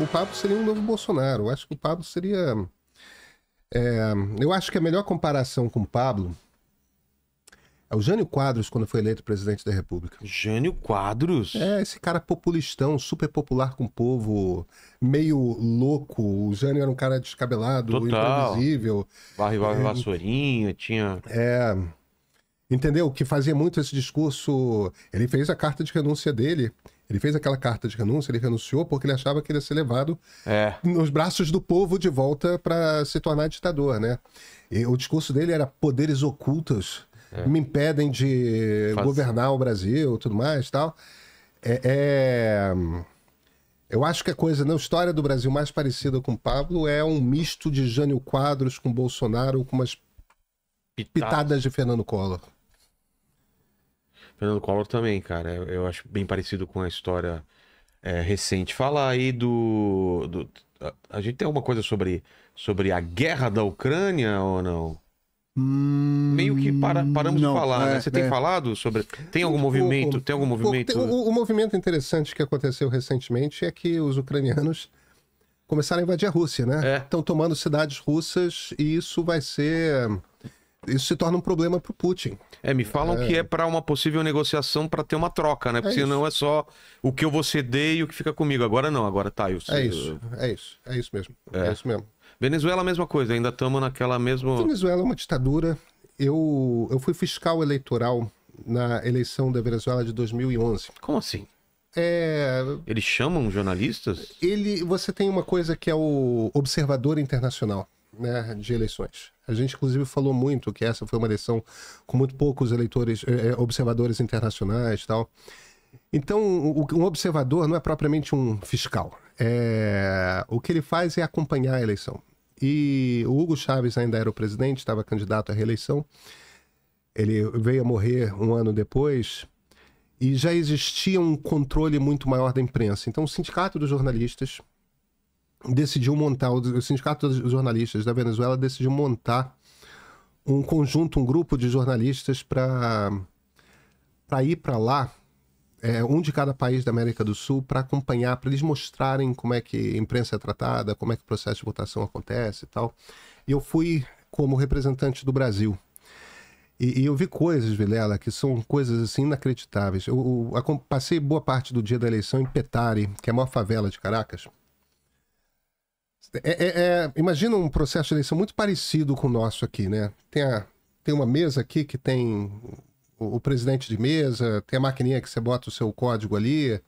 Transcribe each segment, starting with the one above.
O Pablo seria um novo Bolsonaro. Eu acho que o Pablo seria. É, eu acho que a melhor comparação com o Pablo é o Jânio Quadros quando foi eleito presidente da República. Jânio Quadros? É, esse cara populistão, super popular com o povo, meio louco. O Jânio era um cara descabelado, Total. imprevisível. Varre, varre, é, vassourinha, tinha. É. Entendeu? Que fazia muito esse discurso. Ele fez a carta de renúncia dele ele fez aquela carta de renúncia, ele renunciou porque ele achava que ele ia ser levado é. nos braços do povo de volta para se tornar ditador, né? E o discurso dele era poderes ocultos é. me impedem de Faz... governar o Brasil, tudo mais, tal. É, é... Eu acho que a coisa na história do Brasil mais parecida com Pablo é um misto de Jânio Quadros com Bolsonaro com umas pitadas, pitadas de Fernando Collor. Fernando Collor também, cara. Eu, acho bem parecido com a história é, recente. Fala aí do. do a, a, gente tem alguma coisa sobre, sobre a guerra da Ucrânia ou não? Hum, Meio que para, paramos não, de falar, né? é, né? Você é. tem falado sobre. Tem algum movimento? O, tem algum movimento? O, o movimento interessante que aconteceu recentemente é que os ucranianos começaram a invadir a Rússia, né? Estão é. tomando cidades russas e isso vai ser isso se torna um problema para o Putin. É, me falam é... que é para uma possível negociação para ter uma troca, né? É Porque é senão é só o que eu vou ceder e o que fica comigo. Agora não, agora tá. Eu, é isso, é isso, é isso mesmo. É, é isso mesmo. Venezuela, a mesma coisa, ainda estamos naquela mesma. Venezuela é uma ditadura. Eu, eu fui fiscal eleitoral na eleição da Venezuela de 2011. Como assim? É... Eles chamam jornalistas? Ele, você tem uma coisa que é o observador internacional né, de eleições. A gente, inclusive, falou muito que essa foi uma eleição com muito poucos eleitores, eh, eh observadores internacionais tal. Então, o, um observador não é propriamente um fiscal. É, o que ele faz é acompanhar a eleição. E o Hugo Chávez ainda era o presidente, estava candidato à reeleição. Ele veio a morrer um ano depois e já existia um controle muito maior da imprensa. Então, o Sindicato dos Jornalistas decidiu montar, o Sindicato dos Jornalistas da Venezuela decidiu montar um conjunto, um grupo de jornalistas para ir para lá, é, um de cada país da América do Sul, para acompanhar, para eles mostrarem como é que a imprensa é tratada, como é que o processo de votação acontece e tal. E eu fui como representante do Brasil. E, e, eu vi coisas, Vilela, que são coisas assim inacreditáveis. Eu, eu, eu, passei boa parte do dia da eleição em Petare, que é a maior favela de Caracas. É, é, é, imagina um processo de eleição muito parecido com o nosso aqui, né? Tem, a, tem uma mesa aqui que tem o, o presidente de mesa, tem a maquininha que você bota o seu código ali,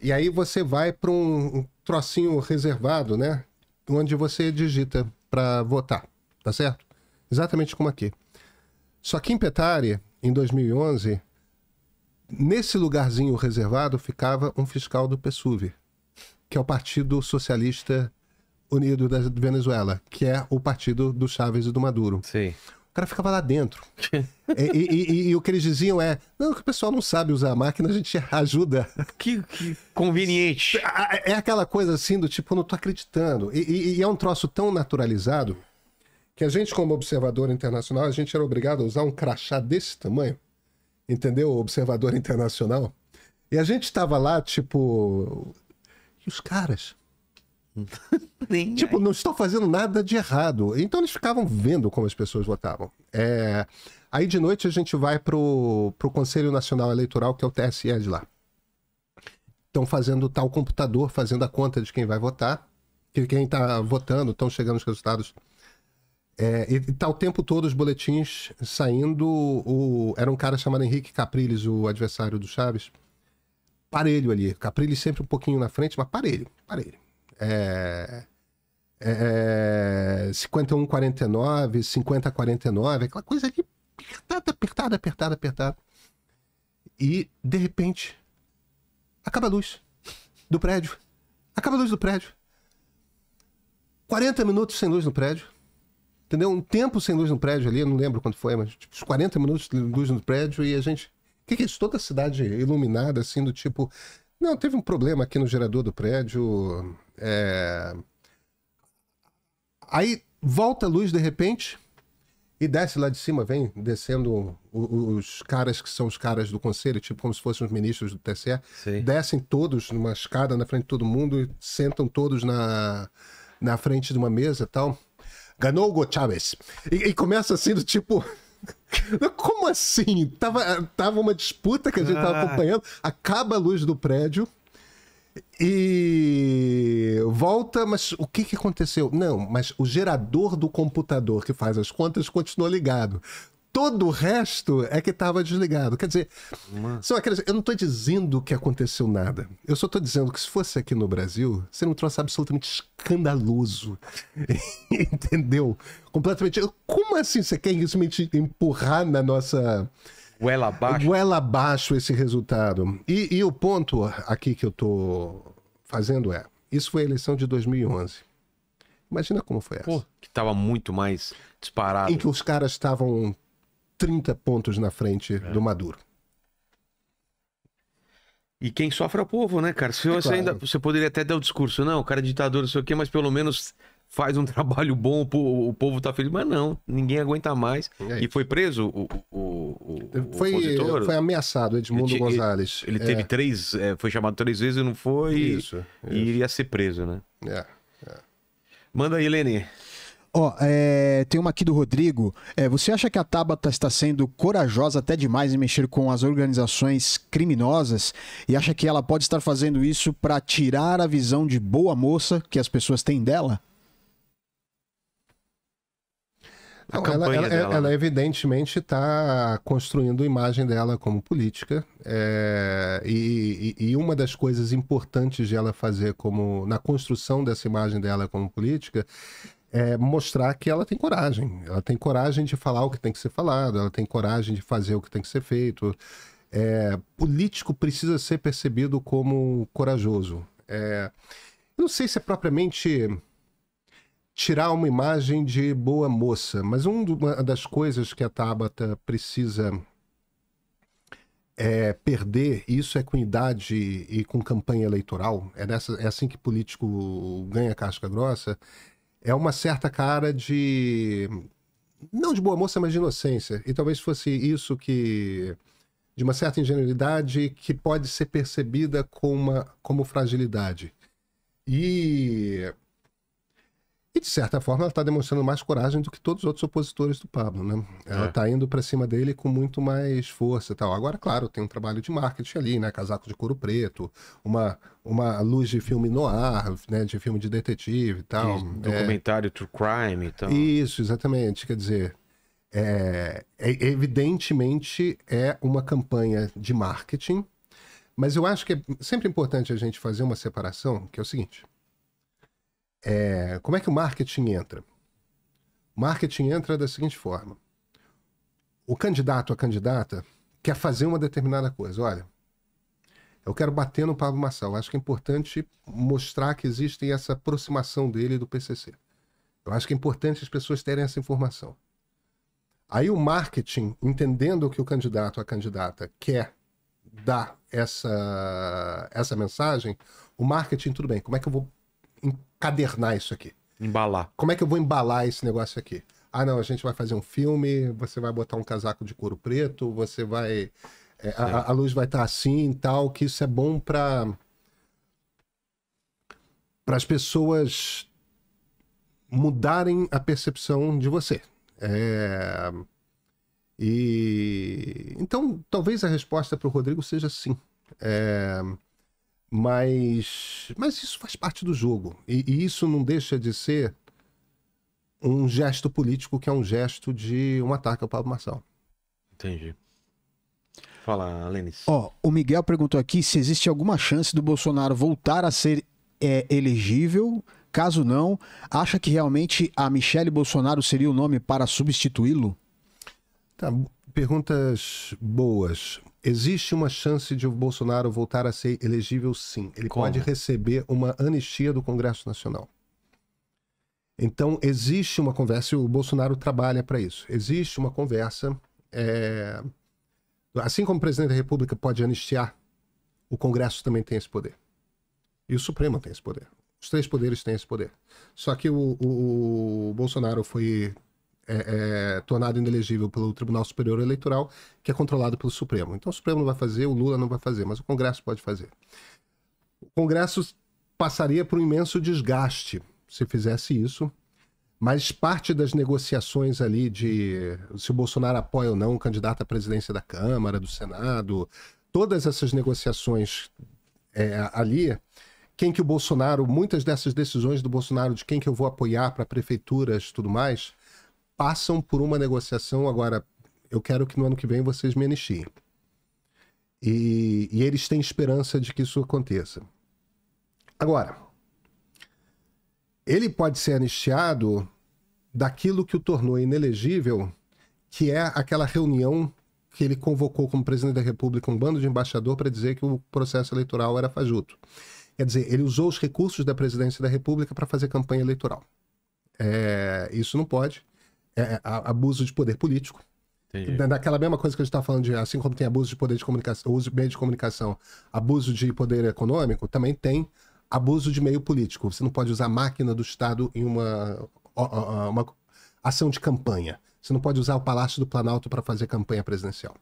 e aí você vai para um, um trocinho reservado, né? Onde você digita para votar, tá certo? Exatamente como aqui. Só que em Petare, em 2011, nesse lugarzinho reservado ficava um fiscal do PSUV, que é o Partido Socialista Unido da Venezuela, que é o partido do Chávez e do Maduro. Sim. O cara ficava lá dentro. É, e, e, e, e, o que eles diziam é: não, que o pessoal não sabe usar a máquina, a gente ajuda. Que, que conveniente. É, é, é aquela coisa assim do tipo, não tô acreditando. E, é um troço tão naturalizado que a gente, como observador internacional, a gente era obrigado a usar um crachá desse tamanho, entendeu? Observador internacional. E a gente estava lá, tipo. E os caras? tipo, não estou fazendo nada de errado. Então eles ficavam vendo como as pessoas votavam. É... Aí de noite a gente vai pro, pro Conselho Nacional Eleitoral, que é o TSE de lá. Estão fazendo tal computador, fazendo a conta de quem vai votar, que quem está votando, estão chegando os resultados. É, e está o tempo todo os boletins saindo. O, era um cara chamado Henrique Capriles, o adversário do Chaves. Parelho ali. Capriles sempre um pouquinho na frente, mas parelho, parelho é, é, 51,49, é, 50,49, aquela coisa ali apertada, apertada, apertada, apertada. E, de repente, acaba a luz do prédio. Acaba a luz do prédio. 40 minutos sem luz no prédio. Entendeu? Um tempo sem luz no prédio ali, eu não lembro quanto foi, mas tipo, 40 minutos de luz no prédio e a gente. O que, que é isso? Toda a cidade iluminada, assim, do tipo. Não, teve um problema aqui no gerador do prédio. É... Aí volta a luz de repente e desce lá de cima, vem descendo os caras que são os caras do conselho, tipo como se fossem os ministros do TSE, Sim. descem todos numa escada na frente de todo mundo e sentam todos na, na frente de uma mesa tal. Ganhou o Go Chávez. E, e começa assim do tipo. como assim? Tava, tava uma disputa que a gente tava ah. acompanhando. Acaba a luz do prédio. E volta, mas o que, que aconteceu? Não, mas o gerador do computador que faz as contas continuou ligado. Todo o resto é que estava desligado. Quer dizer, são aquelas, eu não estou dizendo que aconteceu nada. Eu só estou dizendo que se fosse aqui no Brasil, seria um troço absolutamente escandaloso. Entendeu? Completamente. Como assim você quer isso me empurrar na nossa Goela abaixo. Goela abaixo esse resultado. E, e o ponto aqui que eu estou fazendo é, isso foi a eleição de 2011. Imagina como foi essa. Pô, que estava muito mais disparado. Em que os caras estavam 30 pontos na frente é. do Maduro. E quem sofre é o povo, né, cara? Se você, é claro. ainda, você poderia até dar o discurso, não, o cara é ditador, não sei o quê, mas pelo menos faz um trabalho bom, o, povo tá feliz, mas não, ninguém aguenta mais. E, é e foi preso o, o, o, foi, o foi ameaçado, Edmundo Gonzalez. Ele, é. teve três, é, foi chamado três vezes e não foi. Isso, e, isso. e iria ser preso, né? É, é. Manda aí, Lenê. Ó, oh, é, tem uma aqui do Rodrigo. É, você acha que a Tabata está sendo corajosa até demais em mexer com as organizações criminosas e acha que ela pode estar fazendo isso para tirar a visão de boa moça que as pessoas têm dela? a Não, ela, ela, dela. Ela né? evidentemente está construindo a imagem dela como política é, e, e, uma das coisas importantes de ela fazer como na construção dessa imagem dela como política é mostrar que ela tem coragem. Ela tem coragem de falar o que tem que ser falado. Ela tem coragem de fazer o que tem que ser feito. É, político precisa ser percebido como corajoso. É, eu não sei se é propriamente tirar uma imagem de boa moça, mas uma das coisas que a Tabata precisa é, perder, e isso é com idade e com campanha eleitoral, é, dessa, é assim que político ganha casca grossa, é uma certa cara de. não de boa moça, mas de inocência. E talvez fosse isso que. de uma certa ingenuidade que pode ser percebida como, uma, como fragilidade. E e, de certa forma, ela está demonstrando mais coragem do que todos os outros opositores do Pablo, né? Ela está é. Tá indo para cima dele com muito mais força e tal. Agora, claro, tem um trabalho de marketing ali, né? Casaco de couro preto, uma, uma luz de filme noir, né? De filme de detetive e tal. E é. documentário é... true crime e então. tal. Isso, exatamente. Quer dizer, é, é... evidentemente é uma campanha de marketing, mas eu acho que é sempre importante a gente fazer uma separação, que é o seguinte é, como é que o marketing entra? O marketing entra da seguinte forma: o candidato a candidata quer fazer uma determinada coisa. Olha, eu quero bater no Pablo Marçal. Acho que é importante mostrar que existe essa aproximação dele do PCC. Eu acho que é importante as pessoas terem essa informação. Aí o marketing, entendendo que o candidato a candidata quer dar essa, essa mensagem, o marketing, tudo bem, como é que eu vou cadernar isso aqui. Embalar. Como é que eu vou embalar esse negócio aqui? Ah, não, a gente vai fazer um filme, você vai botar um casaco de couro preto, você vai. É, a, a, luz vai estar tá assim e tal, que isso é bom para para as pessoas mudarem a percepção de você. É... E então, talvez a resposta para o Rodrigo seja sim. É... Mas, mas isso faz parte do jogo. E, e, isso não deixa de ser um gesto político que é um gesto de um ataque ao Pablo Marçal. Entendi. Fala, Lenis. Ó, oh, o Miguel perguntou aqui se existe alguma chance do Bolsonaro voltar a ser é, elegível. Caso não, acha que realmente a Michele Bolsonaro seria o nome para substituí-lo? Tá, perguntas boas. Existe uma chance de o Bolsonaro voltar a ser elegível, sim. Ele Como? pode receber uma anistia do Congresso Nacional. Então, existe uma conversa, e o Bolsonaro trabalha para isso. Existe uma conversa. É... Assim como o presidente da República pode anistiar, o Congresso também tem esse poder. E o Supremo tem esse poder. Os três poderes têm esse poder. Só que o, o, o Bolsonaro foi é, é, tornado inelegível pelo Tribunal Superior Eleitoral, que é controlado pelo Supremo. Então o Supremo não vai fazer, o Lula não vai fazer, mas o Congresso pode fazer. O Congresso passaria por um imenso desgaste se fizesse isso, mas parte das negociações ali de se o Bolsonaro apoia ou não o candidato à presidência da Câmara, do Senado, todas essas negociações é, ali quem que o Bolsonaro, muitas dessas decisões do Bolsonaro de quem que eu vou apoiar para prefeituras e tudo mais, passam por uma negociação. Agora, eu quero que no ano que vem vocês me anistiem. E, e eles têm esperança de que isso aconteça. Agora, ele pode ser anistiado daquilo que o tornou inelegível, que é aquela reunião que ele convocou como presidente da República um bando de embaixador para dizer que o processo eleitoral era fajuto. Quer dizer, ele usou os recursos da presidência da República para fazer campanha eleitoral. É, isso não pode é, é abuso de poder político. Daquela mesma coisa que a gente está falando de, assim como tem abuso de poder de comunicação, uso de meio de comunicação, abuso de poder econômico, também tem abuso de meio político. Você não pode usar a máquina do Estado em uma, uma ação de campanha. Você não pode usar o Palácio do Planalto para fazer campanha presidencial.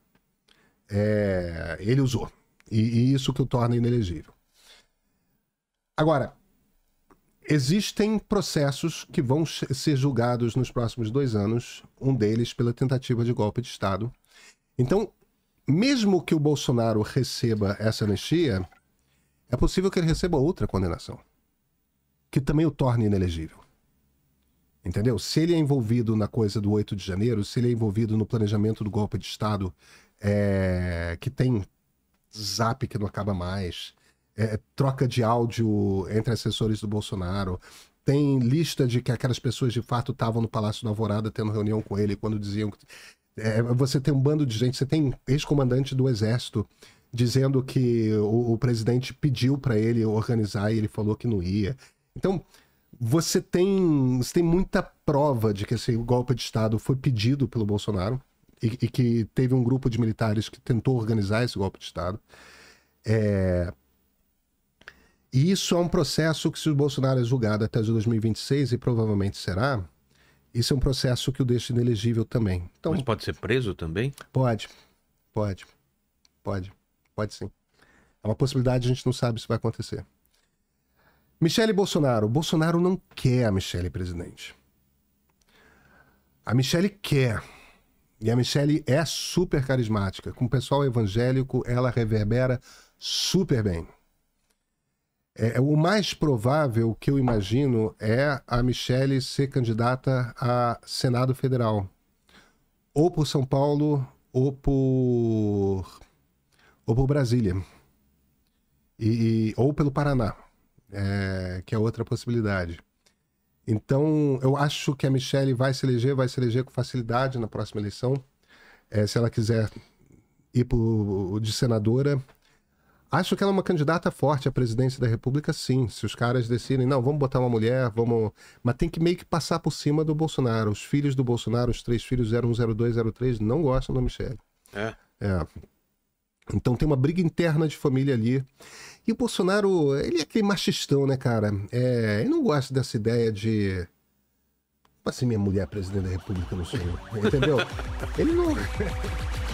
É, ele usou. E, e, isso que o torna inelegível. Agora, Existem processos que vão ser julgados nos próximos dois anos, um deles pela tentativa de golpe de Estado. Então, mesmo que o Bolsonaro receba essa anistia, é possível que ele receba outra condenação, que também o torne inelegível. Entendeu? Se ele é envolvido na coisa do 8 de janeiro, se ele é envolvido no planejamento do golpe de Estado, é... que tem zap que não acaba mais, é, é, troca de áudio entre assessores do Bolsonaro, tem lista de que aquelas pessoas de fato estavam no Palácio da Alvorada tendo reunião com ele quando diziam que. É, você tem um bando de gente, você tem ex-comandante do Exército dizendo que o, o presidente pediu para ele organizar e ele falou que não ia. Então, você tem, você tem muita prova de que esse golpe de Estado foi pedido pelo Bolsonaro e, e que teve um grupo de militares que tentou organizar esse golpe de Estado. É, e isso é um processo que, se o Bolsonaro é julgado até 2026, e provavelmente será, isso é um processo que o deixa inelegível também. Então, Mas pode ser preso também? Pode, pode, pode, pode sim. É uma possibilidade, a gente não sabe se vai acontecer. Michele Bolsonaro. Bolsonaro não quer a Michele presidente. A Michele quer. E a Michele é super carismática. Com o pessoal evangélico, ela reverbera super bem. É, é, o mais provável que eu imagino é a Michelle ser candidata a Senado Federal. Ou por São Paulo, ou por, ou por Brasília. E, ou pelo Paraná, é, que é outra possibilidade. Então, eu acho que a Michelle vai se eleger, vai se eleger com facilidade na próxima eleição. É, se ela quiser ir por, de senadora, Acho que ela é uma candidata forte à presidência da República, sim. Se os caras decidirem, não, vamos botar uma mulher, vamos. Mas tem que meio que passar por cima do Bolsonaro. Os filhos do Bolsonaro, os três filhos 010203, não gostam da Michelle. É. É. Então tem uma briga interna de família ali. E o Bolsonaro, ele é aquele machistão, né, cara? É, não gosta dessa ideia de. Mas se minha mulher é presidente da República, não sou eu. Entendeu? ele não.